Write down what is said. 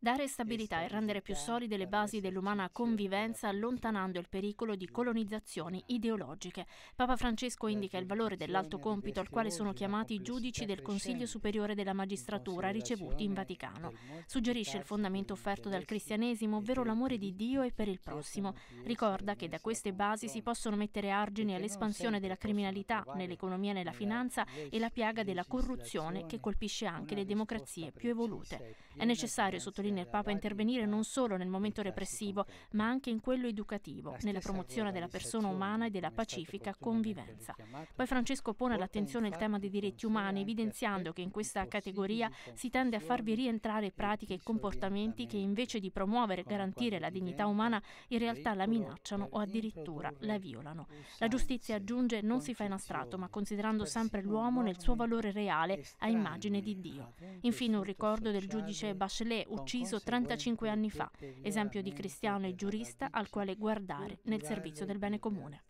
Dare stabilità e rendere più solide le basi dell'umana convivenza allontanando il pericolo di colonizzazioni ideologiche. Papa Francesco indica il valore dell'alto compito al quale sono chiamati i giudici del Consiglio Superiore della Magistratura ricevuti in Vaticano. Suggerisce il fondamento offerto dal cristianesimo, ovvero l'amore di Dio e per il prossimo. Ricorda che da queste basi si possono mettere argini all'espansione della criminalità nell'economia e nella finanza e la piaga della corruzione che colpisce anche le democrazie più evolute. È necessario sottolineare sottolinea il Papa, intervenire non solo nel momento repressivo, ma anche in quello educativo, nella promozione della persona umana e della pacifica convivenza. Poi Francesco pone all'attenzione il tema dei diritti umani, evidenziando che in questa categoria si tende a farvi rientrare pratiche e comportamenti che invece di promuovere e garantire la dignità umana, in realtà la minacciano o addirittura la violano. La giustizia, aggiunge, non si fa in astratto, ma considerando sempre l'uomo nel suo valore reale a immagine di Dio. Infine un ricordo del giudice Bachelet, ucciso ucciso 35 anni fa, esempio di cristiano e giurista al quale guardare nel servizio del bene comune.